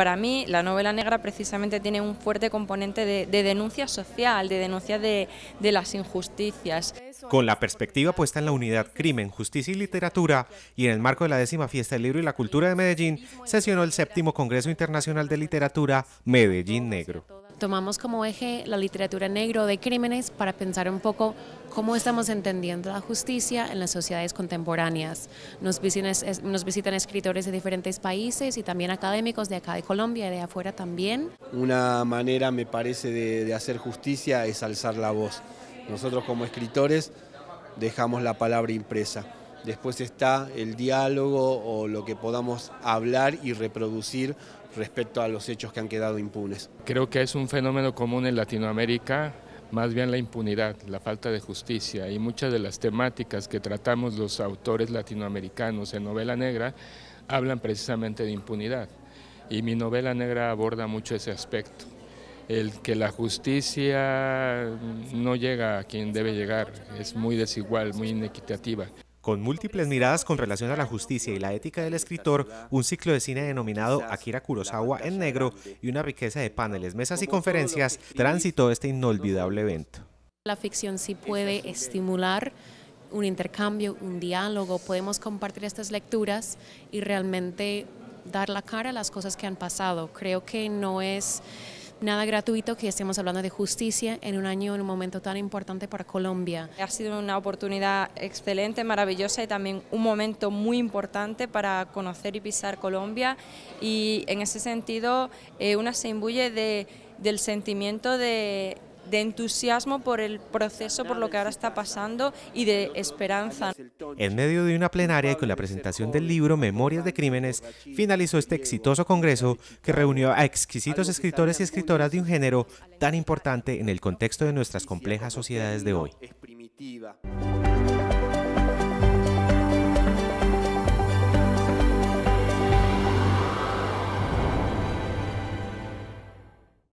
Para mí, la novela negra precisamente tiene un fuerte componente de, denuncia social, de denuncia de, de las injusticias. Con la perspectiva puesta en la unidad Crimen, Justicia y Literatura y en el marco de la décima fiesta del libro y la cultura de Medellín, sesionó el séptimo Congreso Internacional de Literatura Medellín Negro tomamos como eje la literatura negro de crímenes para pensar un poco cómo estamos entendiendo la justicia en las sociedades contemporáneas. Nos visitan, escritores de diferentes países y también académicos de acá de Colombia y de afuera también. Una manera, me parece, de hacer justicia es alzar la voz. Nosotros como escritores dejamos la palabra impresa después está el diálogo o lo que podamos hablar y reproducir respecto a los hechos que han quedado impunes. Creo que es un fenómeno común en Latinoamérica, más bien la impunidad, la falta de justicia y muchas de las temáticas que tratamos los autores latinoamericanos en novela negra hablan precisamente de impunidad y mi novela negra aborda mucho ese aspecto, el que la justicia no llega a quien debe llegar, es muy desigual, muy inequitativa. Con múltiples miradas con relación a la justicia y la ética del escritor, un ciclo de cine denominado Akira Kurosawa en negro y una riqueza de paneles, mesas y conferencias transitó este inolvidable evento. La ficción sí puede estimular un intercambio, un diálogo, podemos compartir estas lecturas y realmente dar la cara a las cosas que han pasado. Creo que no es nada gratuito que estemos hablando de justicia en un año, en un momento tan importante para Colombia. Ha sido una oportunidad excelente, maravillosa y también un momento muy importante para conocer y pisar Colombia y en ese sentido eh, una se imbuye del sentimiento de de entusiasmo por el proceso, por lo que ahora está pasando y de esperanza. En medio de una plenaria y con la presentación del libro Memorias de Crímenes, finalizó este exitoso congreso que reunió a exquisitos escritores y escritoras de un género tan importante en el contexto de nuestras complejas sociedades de hoy.